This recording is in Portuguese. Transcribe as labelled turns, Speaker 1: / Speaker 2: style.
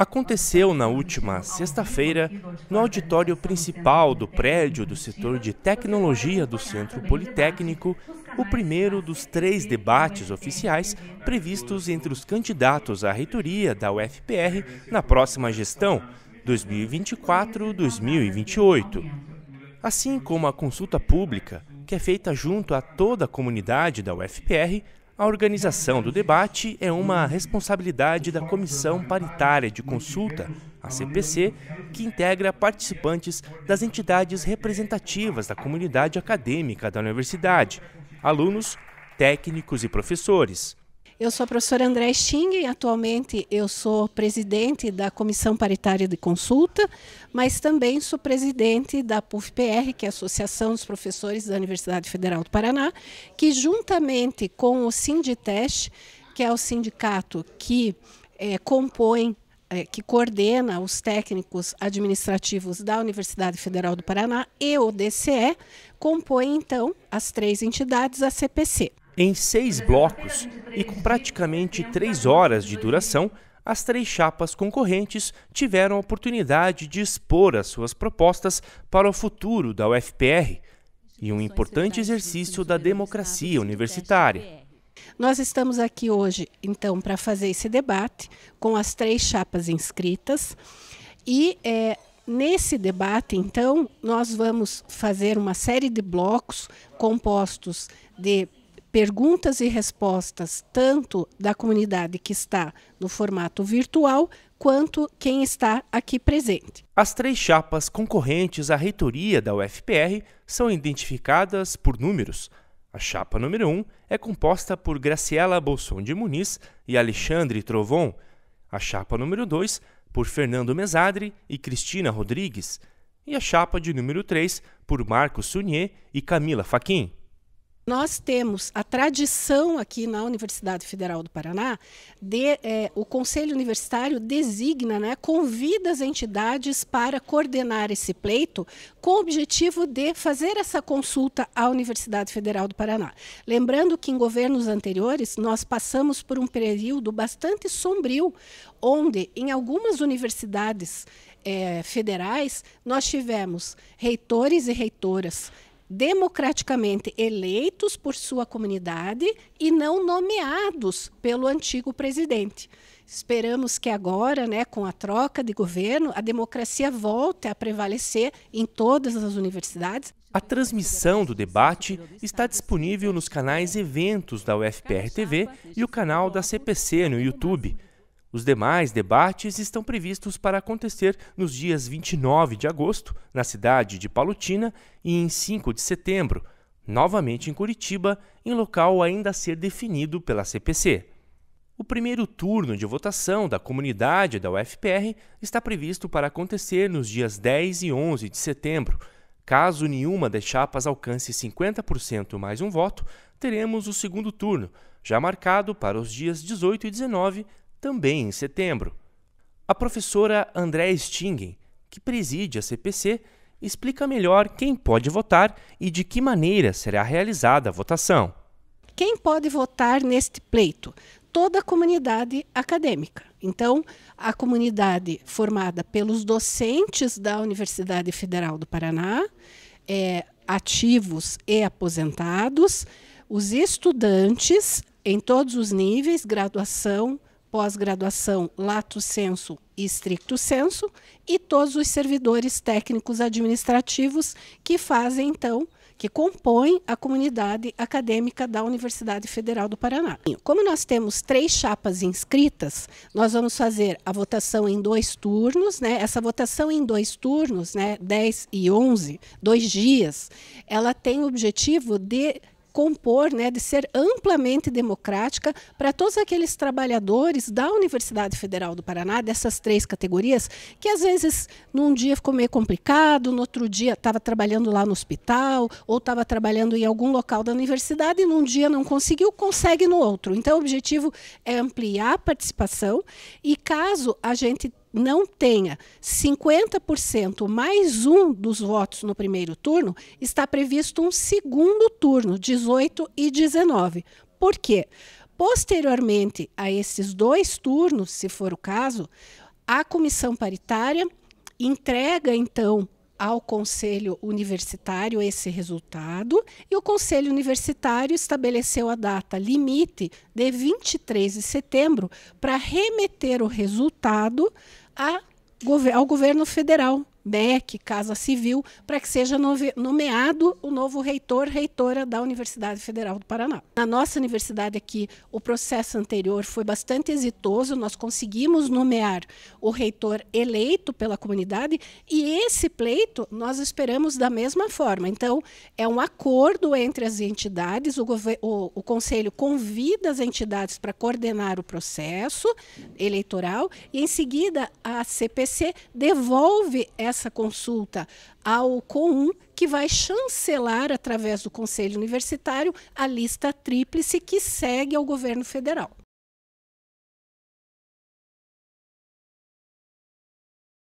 Speaker 1: aconteceu na última sexta-feira no auditório principal do prédio do setor de tecnologia do Centro Politécnico o primeiro dos três debates oficiais previstos entre os candidatos à reitoria da UFPR na próxima gestão, 2024-2028. Assim como a consulta pública, que é feita junto a toda a comunidade da UFPR a organização do debate é uma responsabilidade da Comissão Paritária de Consulta, a CPC, que integra participantes das entidades representativas da comunidade acadêmica da universidade, alunos, técnicos e professores.
Speaker 2: Eu sou a professora André Sting, atualmente eu sou presidente da Comissão Paritária de Consulta, mas também sou presidente da PUFPR, que é a Associação dos Professores da Universidade Federal do Paraná, que juntamente com o Sinditest, que é o sindicato que é, compõe eh, que coordena os técnicos administrativos da Universidade Federal do Paraná e o DCE, compõe então as três entidades a CPC. Em
Speaker 1: seis blocos e com praticamente três horas de duração, as três chapas concorrentes tiveram a oportunidade de expor as suas propostas para o futuro da UFPR e um importante exercício da democracia universitária.
Speaker 2: Nós estamos aqui hoje, então, para fazer esse debate com as três chapas inscritas e é, Nesse debate, então, nós vamos fazer uma série de blocos compostos de perguntas e respostas, tanto da comunidade que está no formato virtual, quanto quem está aqui presente.
Speaker 1: As três chapas concorrentes à reitoria da UFPR são identificadas por números. A chapa número 1 um é composta por Graciela Bolson de Muniz e Alexandre Trovon. A chapa número 2 por Fernando Mesadre e Cristina Rodrigues. E a chapa de número 3 por Marcos Sunier e Camila Faquim.
Speaker 2: Nós temos a tradição aqui na Universidade Federal do Paraná, de, é, o Conselho Universitário designa, né, convida as entidades para coordenar esse pleito com o objetivo de fazer essa consulta à Universidade Federal do Paraná. Lembrando que em governos anteriores nós passamos por um período bastante sombrio, onde em algumas universidades é, federais, nós tivemos reitores e reitoras democraticamente eleitos por sua comunidade e não nomeados pelo antigo presidente. Esperamos que agora, né, com a troca de governo, a democracia volte a prevalecer em todas as universidades.
Speaker 1: A transmissão do debate está disponível nos canais Eventos da UFPR TV e o canal da CPC no YouTube. Os demais debates estão previstos para acontecer nos dias 29 de agosto, na cidade de Palutina, e em 5 de setembro, novamente em Curitiba, em local ainda a ser definido pela CPC. O primeiro turno de votação da comunidade da UFPR está previsto para acontecer nos dias 10 e 11 de setembro. Caso nenhuma das chapas alcance 50% mais um voto, teremos o segundo turno, já marcado para os dias 18 e 19 também em setembro. A professora Andréa Stingen, que preside a CPC, explica melhor quem pode votar e de que maneira será realizada a votação.
Speaker 2: Quem pode votar neste pleito? Toda a comunidade acadêmica. Então, a comunidade formada pelos docentes da Universidade Federal do Paraná, é, ativos e aposentados, os estudantes em todos os níveis graduação, pós-graduação lato senso e stricto senso, e todos os servidores técnicos administrativos que fazem, então, que compõem a comunidade acadêmica da Universidade Federal do Paraná. Como nós temos três chapas inscritas, nós vamos fazer a votação em dois turnos, né? Essa votação em dois turnos, né, 10 e 11, dois dias, ela tem o objetivo de compor, né, de ser amplamente democrática para todos aqueles trabalhadores da Universidade Federal do Paraná, dessas três categorias, que às vezes num dia ficou meio complicado, no outro dia estava trabalhando lá no hospital, ou estava trabalhando em algum local da universidade e num dia não conseguiu, consegue no outro. Então o objetivo é ampliar a participação e caso a gente não tenha 50% mais um dos votos no primeiro turno, está previsto um segundo turno, 18 e 19. Por quê? Posteriormente a esses dois turnos, se for o caso, a comissão paritária entrega, então, ao Conselho Universitário esse resultado e o Conselho Universitário estabeleceu a data limite de 23 de setembro para remeter o resultado a, ao governo federal MEC, Casa Civil, para que seja nomeado o novo reitor, reitora da Universidade Federal do Paraná. Na nossa universidade aqui, o processo anterior foi bastante exitoso, nós conseguimos nomear o reitor eleito pela comunidade e esse pleito nós esperamos da mesma forma. Então, é um acordo entre as entidades, o, o, o Conselho convida as entidades para coordenar o processo eleitoral e, em seguida, a CPC devolve essa essa consulta ao COUM, que vai chancelar, através do Conselho Universitário, a lista tríplice que segue ao governo federal.